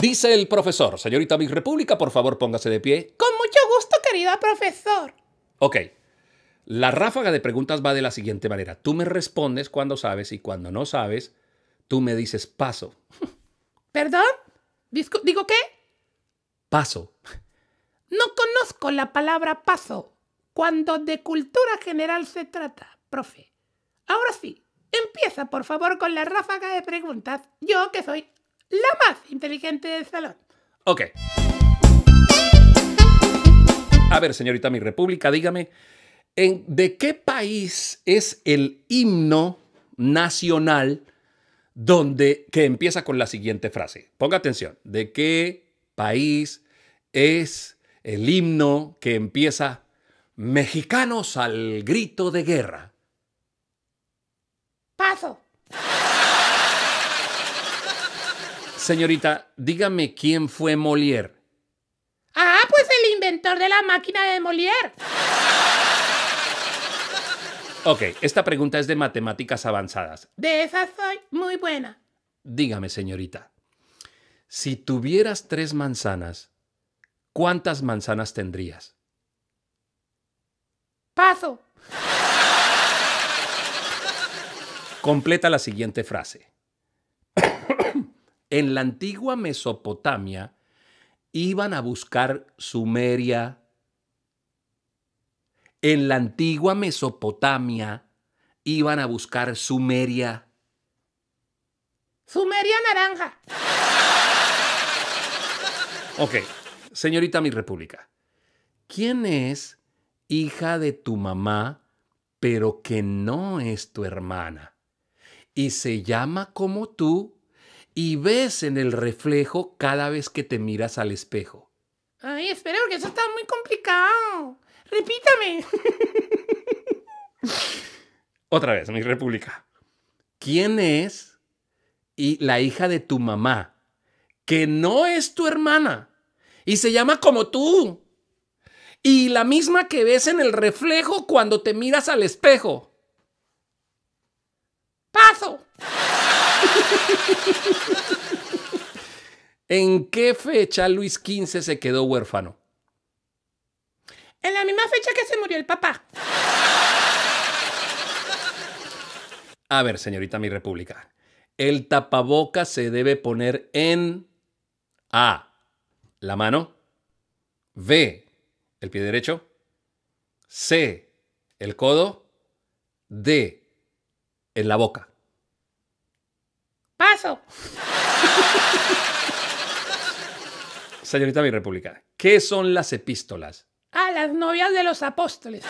Dice el profesor, señorita Miss República, por favor póngase de pie. Con mucho gusto, querida profesor. Ok. La ráfaga de preguntas va de la siguiente manera. Tú me respondes cuando sabes y cuando no sabes, tú me dices paso. ¿Perdón? ¿Digo qué? Paso. No conozco la palabra paso cuando de cultura general se trata, profe. Ahora sí, empieza por favor con la ráfaga de preguntas. Yo que soy la más inteligente del salón. Ok. A ver, señorita Mi República, dígame, ¿en, ¿de qué país es el himno nacional donde, que empieza con la siguiente frase? Ponga atención, ¿de qué país es el himno que empieza mexicanos al grito de guerra? Paso. Señorita, dígame quién fue Molière. Ah, pues el inventor de la máquina de Molière. Ok, esta pregunta es de matemáticas avanzadas. De esas soy muy buena. Dígame, señorita, si tuvieras tres manzanas, ¿cuántas manzanas tendrías? Pazo. Completa la siguiente frase. En la antigua Mesopotamia iban a buscar Sumeria. En la antigua Mesopotamia iban a buscar Sumeria. Sumeria naranja. Ok, señorita mi república, ¿quién es hija de tu mamá pero que no es tu hermana? Y se llama como tú y ves en el reflejo cada vez que te miras al espejo. Ay, espera, porque eso está muy complicado. Repítame. Otra vez, mi república. ¿Quién es? Y la hija de tu mamá, que no es tu hermana y se llama como tú. Y la misma que ves en el reflejo cuando te miras al espejo. Paso. ¿En qué fecha Luis XV se quedó huérfano? En la misma fecha que se murió el papá. A ver, señorita mi república. El tapaboca se debe poner en A. La mano. B. El pie derecho. C. El codo. D. En la boca. Paso. señorita mi república, ¿qué son las epístolas? Ah, las novias de los apóstoles.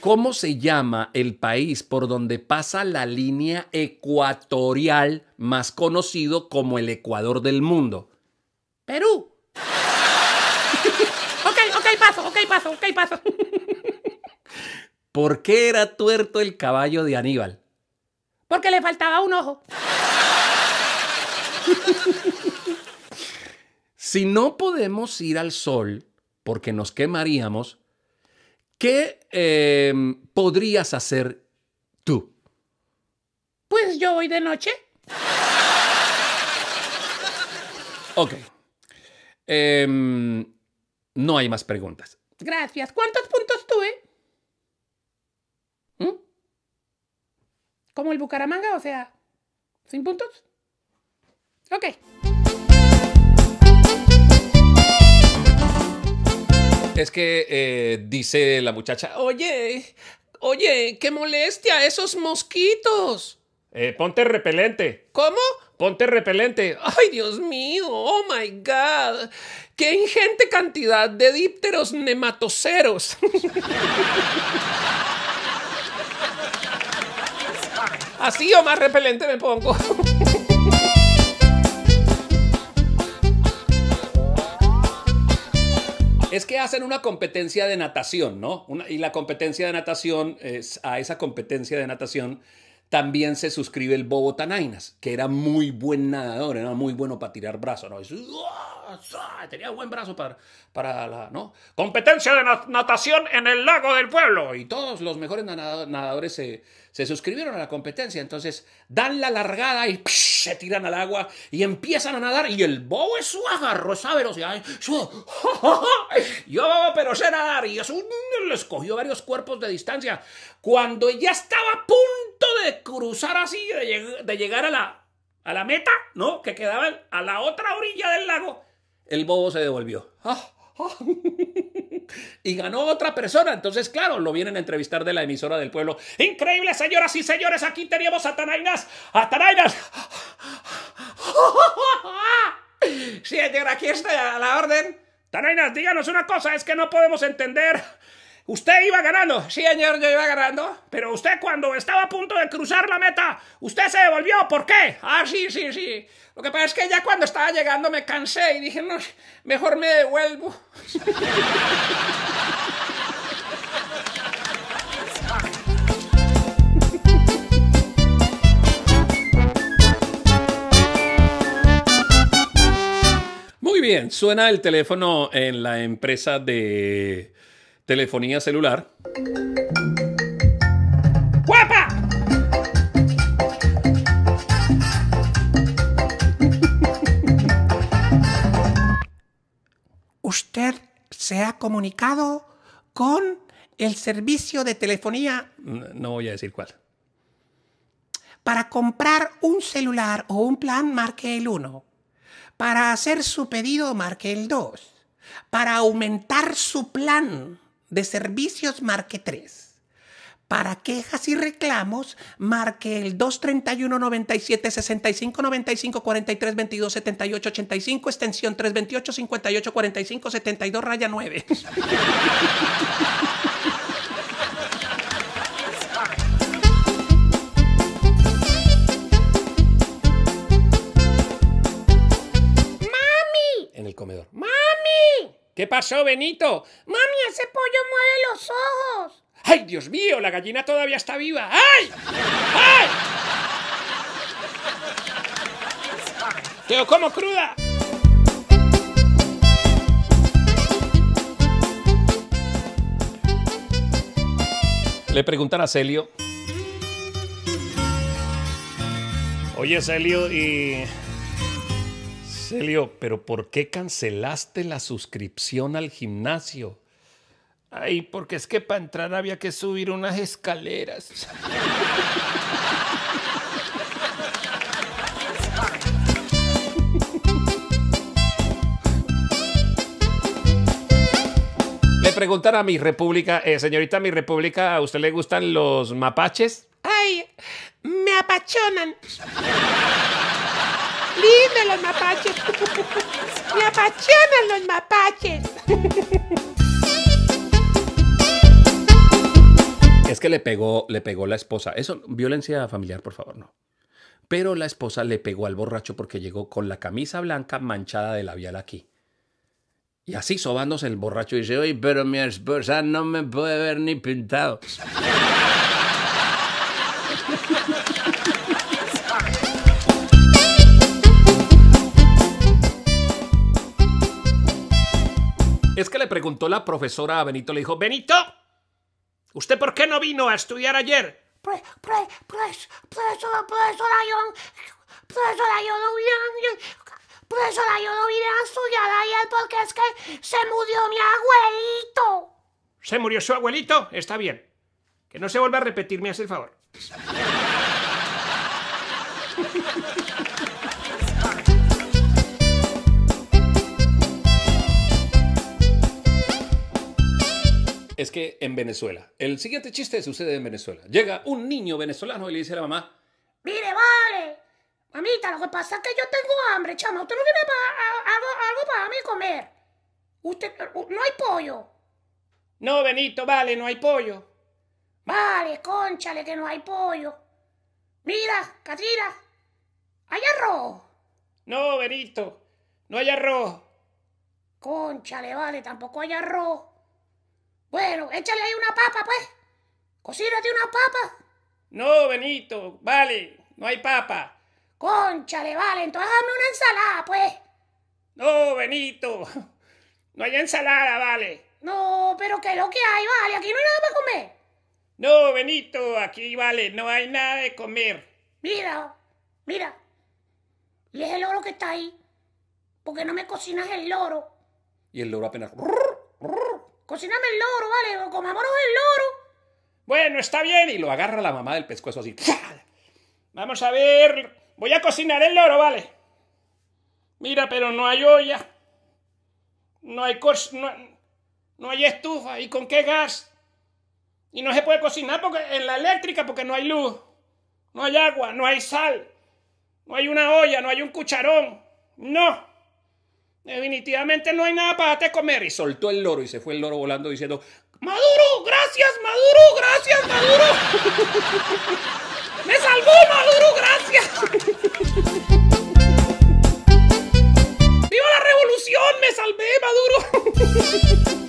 ¿Cómo se llama el país por donde pasa la línea ecuatorial más conocido como el Ecuador del mundo? Perú. ok, ok, paso, ok, paso, ok, paso. ¿Por qué era tuerto el caballo de Aníbal? Porque le faltaba un ojo si no podemos ir al sol porque nos quemaríamos, ¿qué em, podrías hacer tú? Pues yo voy de noche. Ok. Em, no hay más preguntas. Gracias. ¿Cuántos puntos tuve? ¿Cómo ¿Mm? ¿Como el Bucaramanga? O sea, ¿sin puntos? Ok. Es que eh, dice la muchacha, oye, oye, qué molestia, esos mosquitos. Eh, ponte repelente. ¿Cómo? Ponte repelente. Ay, Dios mío, oh my God. Qué ingente cantidad de dípteros nematoceros. Así o más repelente me pongo. Es que hacen una competencia de natación, ¿no? y la competencia de natación, es, a esa competencia de natación también se suscribe el Bobo Tanainas, que era muy buen nadador, era muy bueno para tirar brazos. ¿no? Ah, tenía buen brazo para, para la, Competencia de natación en el lago del pueblo. Y todos los mejores nadadores se, suscribieron a la competencia. Entonces dan la largada y se tiran al agua y empiezan a nadar. Y el bobo su agarro, esa velocidad. ¿eh? Yo, pero sé nadar. Y eso les cogió varios cuerpos de distancia. Cuando ya estaba a punto de cruzar así, de, llegar a la, a la meta, ¿no? Que quedaba a la otra orilla del lago, el bobo se devolvió. Ah, ah. y ganó otra persona. Entonces, claro, lo vienen a entrevistar de la emisora del pueblo. Increíble, señoras y señores, aquí teníamos a Tanainas. A Tanainas. Señor, aquí está a la orden. Tanainas, díganos una cosa, es que no podemos entender Usted iba ganando, sí señor, yo iba ganando, pero usted cuando estaba a punto de cruzar la meta, usted se devolvió, ¿por qué? Ah, sí, sí, sí. Lo que pasa es que ya cuando estaba llegando me cansé y dije, no, mejor me devuelvo. Muy bien, suena el teléfono en la empresa de telefonía celular. ¡Guapa! Usted se ha comunicado con el servicio de telefonía. No voy a decir cuál. Para comprar un celular o un plan, marque el 1. Para hacer su pedido, marque el 2. Para aumentar su plan, de servicios marque 3. Para quejas y reclamos, marque el 231 97 65 95 43 22 78 85, extensión 328 58 45 72 raya 9. ¿Qué pasó, Benito? Mami, ese pollo mueve los ojos. ¡Ay, Dios mío! La gallina todavía está viva. ¡Ay! ¡Ay! ¡Te como cruda! Le preguntan a Celio. Oye, Celio, y Celio, pero ¿por qué cancelaste la suscripción al gimnasio? Ay, porque es que para entrar había que subir unas escaleras. Le preguntan a mi república, eh, señorita mi república, ¿a usted le gustan los mapaches? Ay, me apachonan lindos los mapaches. Me los mapaches. Es que le pegó, le pegó la esposa. Eso, violencia familiar, por favor, no. Pero la esposa le pegó al borracho porque llegó con la camisa blanca manchada de labial aquí. Y así sobándose el borracho dice, oye, pero mi esposa no me puede ver ni pintado. Es que le preguntó la profesora a Benito, le dijo, Benito, ¿usted por qué no vino a estudiar ayer? Pues, pues, pues, yo, no vine, profesora, a estudiar ayer porque es que se murió mi abuelito. ¿Se murió su abuelito? Está bien. Que no se vuelva a repetir, me hace el favor. es que en Venezuela, el siguiente chiste sucede en Venezuela. Llega un niño venezolano y le dice a la mamá, mire, vale, mamita, lo que pasa es que yo tengo hambre, chama, usted no tiene algo, para mí comer. Usted, no hay pollo. No, Benito, vale, no hay pollo. Vale, cónchale, que no hay pollo. Mira, Katrina, hay arroz. No, Benito, no hay arroz. Cónchale, vale, tampoco hay arroz. Bueno, échale ahí una papa, pues. Cocínate una papa. No, Benito, vale, no hay papa. Conchale, vale, entonces dame una ensalada, pues. No, Benito, no hay ensalada, vale. No, pero ¿qué es lo que hay, vale? Aquí no hay nada para comer. No, Benito, aquí, vale, no hay nada de comer. Mira, mira. Y es el loro que está ahí. Porque no me cocinas el loro. Y el loro apenas cociname el loro, vale, comámonos el loro. Bueno, está bien, y lo agarra la mamá del pescuezo así. Vamos a ver, voy a cocinar el loro, vale. Mira, pero no hay olla, no hay, no hay estufa, ¿y con qué gas? Y no se puede cocinar porque, en la eléctrica porque no hay luz, no hay agua, no hay sal, no hay una olla, no hay un cucharón, no. Definitivamente no hay nada para te comer. Y soltó el loro y se fue el loro volando diciendo, Maduro, gracias, Maduro, gracias, Maduro. Me salvó, Maduro, gracias. ¡Viva la revolución! Me salvé, Maduro.